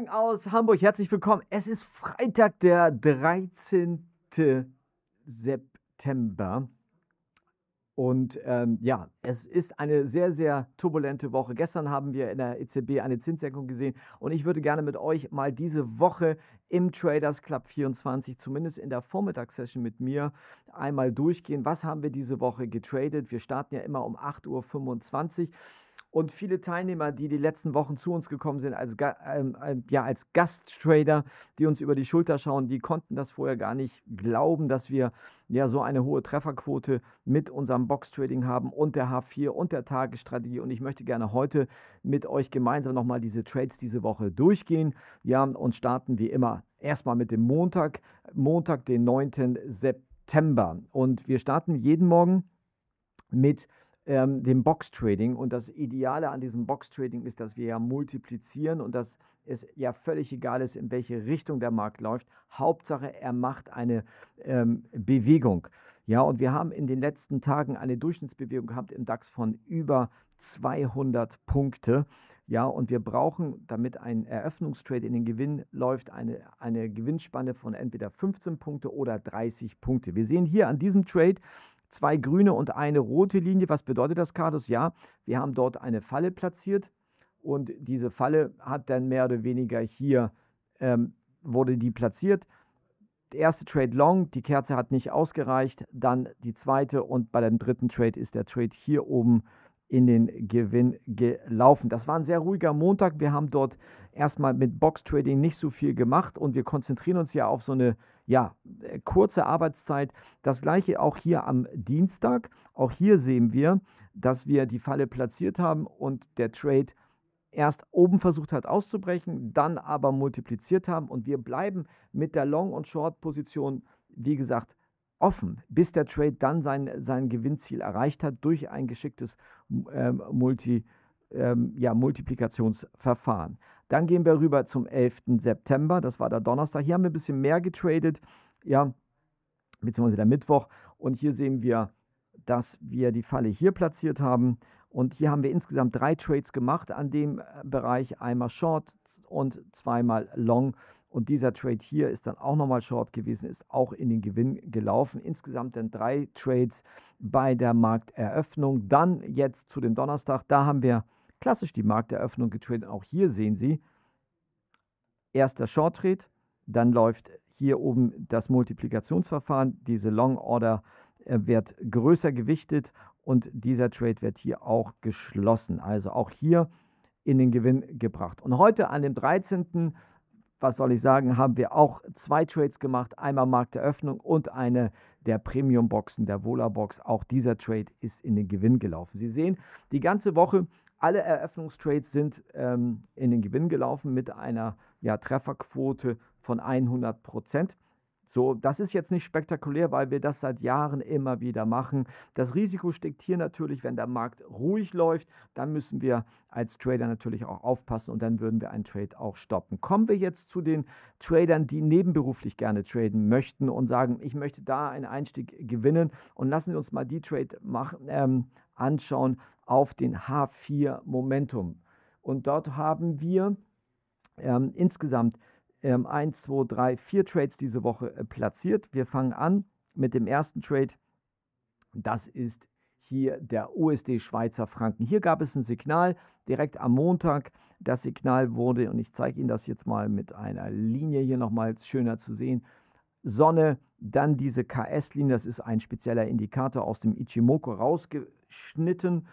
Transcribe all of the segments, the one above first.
Moin aus Hamburg, herzlich willkommen. Es ist Freitag, der 13. September. Und ähm, ja, es ist eine sehr, sehr turbulente Woche. Gestern haben wir in der EZB eine Zinssenkung gesehen und ich würde gerne mit euch mal diese Woche im Traders Club 24, zumindest in der Vormittagssession mit mir, einmal durchgehen. Was haben wir diese Woche getradet? Wir starten ja immer um 8.25 Uhr. Und viele Teilnehmer, die die letzten Wochen zu uns gekommen sind, als, ähm, ähm, ja, als Gasttrader, die uns über die Schulter schauen, die konnten das vorher gar nicht glauben, dass wir ja so eine hohe Trefferquote mit unserem Boxtrading haben und der H4 und der Tagesstrategie. Und ich möchte gerne heute mit euch gemeinsam nochmal diese Trades diese Woche durchgehen. Ja, und starten wie immer erstmal mit dem Montag, Montag, den 9. September. Und wir starten jeden Morgen mit ähm, dem Box-Trading. Und das Ideale an diesem Box-Trading ist, dass wir ja multiplizieren und dass es ja völlig egal ist, in welche Richtung der Markt läuft. Hauptsache, er macht eine ähm, Bewegung. Ja, und wir haben in den letzten Tagen eine Durchschnittsbewegung gehabt im DAX von über 200 Punkte. Ja, und wir brauchen, damit ein Eröffnungstrade in den Gewinn läuft, eine, eine Gewinnspanne von entweder 15 Punkte oder 30 Punkte. Wir sehen hier an diesem Trade, zwei grüne und eine rote Linie. Was bedeutet das, Carlos? Ja, wir haben dort eine Falle platziert und diese Falle hat dann mehr oder weniger hier ähm, wurde die platziert. Der erste Trade long, die Kerze hat nicht ausgereicht, dann die zweite und bei dem dritten Trade ist der Trade hier oben in den Gewinn gelaufen. Das war ein sehr ruhiger Montag. Wir haben dort erstmal mit Box Trading nicht so viel gemacht und wir konzentrieren uns ja auf so eine ja, äh, kurze Arbeitszeit. Das gleiche auch hier am Dienstag. Auch hier sehen wir, dass wir die Falle platziert haben und der Trade erst oben versucht hat auszubrechen, dann aber multipliziert haben und wir bleiben mit der Long- und Short-Position, wie gesagt, offen, bis der Trade dann sein, sein Gewinnziel erreicht hat durch ein geschicktes ähm, Multi, ähm, ja, Multiplikationsverfahren. Dann gehen wir rüber zum 11. September, das war der Donnerstag. Hier haben wir ein bisschen mehr getradet, ja, beziehungsweise der Mittwoch. Und hier sehen wir, dass wir die Falle hier platziert haben. Und hier haben wir insgesamt drei Trades gemacht an dem äh, Bereich, einmal Short und zweimal Long. Und dieser Trade hier ist dann auch nochmal Short gewesen, ist auch in den Gewinn gelaufen. Insgesamt dann drei Trades bei der Markteröffnung. Dann jetzt zu dem Donnerstag, da haben wir Klassisch die Markteröffnung getradet. Auch hier sehen Sie, erster Short Trade, dann läuft hier oben das Multiplikationsverfahren. Diese Long Order äh, wird größer gewichtet und dieser Trade wird hier auch geschlossen. Also auch hier in den Gewinn gebracht. Und heute an dem 13 was soll ich sagen, haben wir auch zwei Trades gemacht. Einmal Markteröffnung und eine der Premium-Boxen, der Vola-Box. Auch dieser Trade ist in den Gewinn gelaufen. Sie sehen, die ganze Woche alle Eröffnungstrades sind ähm, in den Gewinn gelaufen mit einer ja, Trefferquote von 100 Prozent. So, das ist jetzt nicht spektakulär, weil wir das seit Jahren immer wieder machen. Das Risiko steckt hier natürlich, wenn der Markt ruhig läuft, dann müssen wir als Trader natürlich auch aufpassen und dann würden wir einen Trade auch stoppen. Kommen wir jetzt zu den Tradern, die nebenberuflich gerne traden möchten und sagen, ich möchte da einen Einstieg gewinnen und lassen Sie uns mal die Trade machen, ähm, anschauen auf den H4 Momentum. Und dort haben wir ähm, insgesamt ähm, 1, 2, 3, 4 Trades diese Woche äh, platziert. Wir fangen an mit dem ersten Trade. Das ist hier der USD Schweizer Franken. Hier gab es ein Signal direkt am Montag. Das Signal wurde, und ich zeige Ihnen das jetzt mal mit einer Linie hier nochmal schöner zu sehen, Sonne dann diese KS-Linie, das ist ein spezieller Indikator aus dem Ichimoku rausgeschnitten,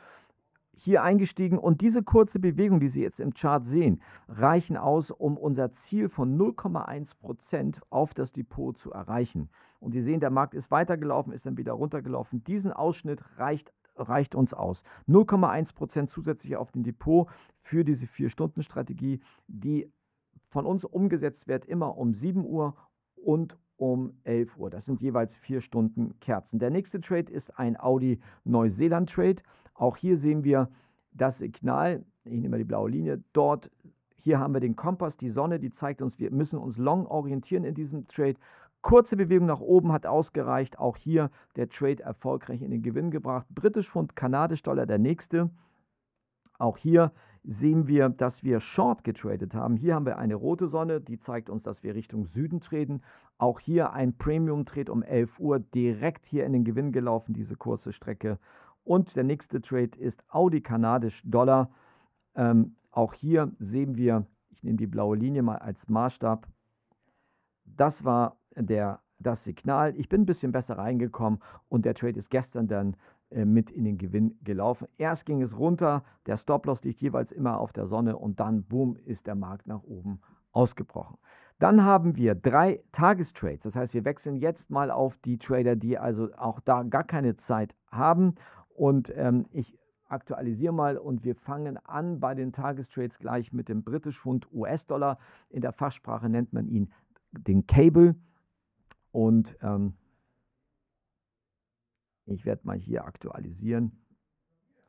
hier eingestiegen. Und diese kurze Bewegung, die Sie jetzt im Chart sehen, reichen aus, um unser Ziel von 0,1 auf das Depot zu erreichen. Und Sie sehen, der Markt ist weitergelaufen, ist dann wieder runtergelaufen. Diesen Ausschnitt reicht reicht uns aus. 0,1% zusätzlich auf den Depot für diese 4-Stunden-Strategie, die von uns umgesetzt wird, immer um 7 Uhr und um um 11 Uhr. Das sind jeweils vier Stunden Kerzen. Der nächste Trade ist ein Audi Neuseeland Trade. Auch hier sehen wir das Signal. Ich nehme mal die blaue Linie. Dort, hier haben wir den Kompass, die Sonne, die zeigt uns, wir müssen uns long orientieren in diesem Trade. Kurze Bewegung nach oben hat ausgereicht. Auch hier der Trade erfolgreich in den Gewinn gebracht. Britisch Pfund, Kanadisch Dollar der nächste. Auch hier sehen wir, dass wir Short getradet haben. Hier haben wir eine rote Sonne, die zeigt uns, dass wir Richtung Süden treten. Auch hier ein Premium-Trade um 11 Uhr, direkt hier in den Gewinn gelaufen, diese kurze Strecke. Und der nächste Trade ist Audi kanadisch Dollar. Ähm, auch hier sehen wir, ich nehme die blaue Linie mal als Maßstab. Das war der, das Signal. Ich bin ein bisschen besser reingekommen und der Trade ist gestern dann äh, mit in den Gewinn gelaufen. Erst ging es runter, der Stop-Loss liegt jeweils immer auf der Sonne und dann, boom, ist der Markt nach oben ausgebrochen. Dann haben wir drei Tagestrades. Das heißt, wir wechseln jetzt mal auf die Trader, die also auch da gar keine Zeit haben. Und ähm, ich aktualisiere mal und wir fangen an bei den Tagestrades gleich mit dem britisch Pfund US-Dollar. In der Fachsprache nennt man ihn den Cable. Und ähm, ich werde mal hier aktualisieren.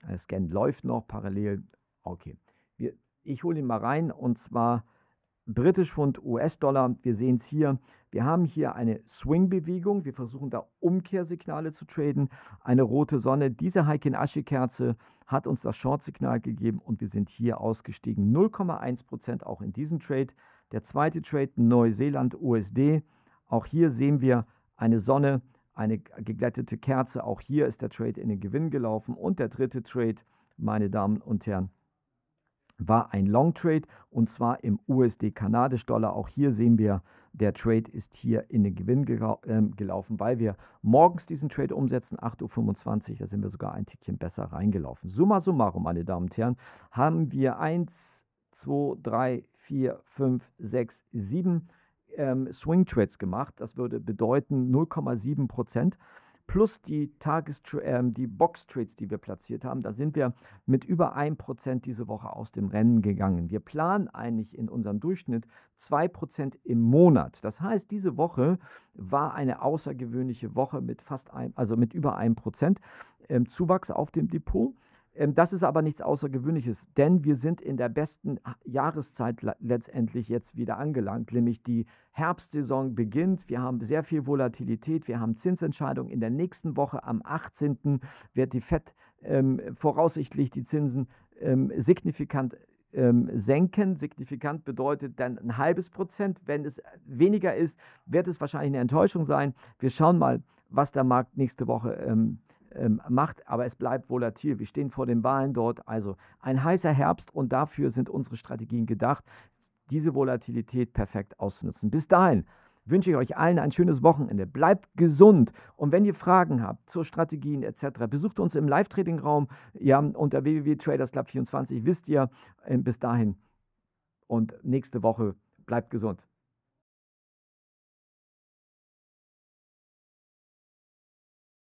Der Scan läuft noch parallel. Okay. Wir, ich hole ihn mal rein und zwar britisch Pfund, US-Dollar. Wir sehen es hier. Wir haben hier eine Swing-Bewegung. Wir versuchen da Umkehrsignale zu traden. Eine rote Sonne. Diese Heiken-Asche-Kerze hat uns das Short-Signal gegeben und wir sind hier ausgestiegen. 0,1% auch in diesem Trade. Der zweite Trade Neuseeland-USD. Auch hier sehen wir eine Sonne eine geglättete Kerze. Auch hier ist der Trade in den Gewinn gelaufen. Und der dritte Trade, meine Damen und Herren, war ein Long Trade und zwar im USD kanadisch Dollar. Auch hier sehen wir, der Trade ist hier in den Gewinn gelau äh, gelaufen, weil wir morgens diesen Trade umsetzen, 8.25 Uhr, da sind wir sogar ein Tickchen besser reingelaufen. Summa summarum, meine Damen und Herren, haben wir 1, 2, 3, 4, 5, 6, 7 ähm, Swing Trades gemacht. Das würde bedeuten 0,7 Prozent plus die, Tages äh, die Box Trades, die wir platziert haben. Da sind wir mit über 1% Prozent diese Woche aus dem Rennen gegangen. Wir planen eigentlich in unserem Durchschnitt 2% Prozent im Monat. Das heißt, diese Woche war eine außergewöhnliche Woche mit fast ein, also mit über 1% ähm, Zuwachs auf dem Depot. Ähm, das ist aber nichts Außergewöhnliches, denn wir sind in der besten Jahreszeit letztendlich jetzt wieder angelangt, nämlich die Herbstsaison beginnt. Wir haben sehr viel Volatilität, wir haben Zinsentscheidungen. In der nächsten Woche am 18. wird die FED ähm, voraussichtlich die Zinsen ähm, signifikant ähm, senken. Signifikant bedeutet dann ein halbes Prozent. Wenn es weniger ist, wird es wahrscheinlich eine Enttäuschung sein. Wir schauen mal, was der Markt nächste Woche ähm, ähm, macht, aber es bleibt volatil. Wir stehen vor den Wahlen dort. Also ein heißer Herbst und dafür sind unsere Strategien gedacht, diese Volatilität perfekt auszunutzen. Bis dahin wünsche ich euch allen ein schönes Wochenende. Bleibt gesund und wenn ihr Fragen habt zur Strategien etc., besucht uns im Live-Trading-Raum ja, unter www.tradersclub24. Wisst ihr, ähm, bis dahin und nächste Woche bleibt gesund.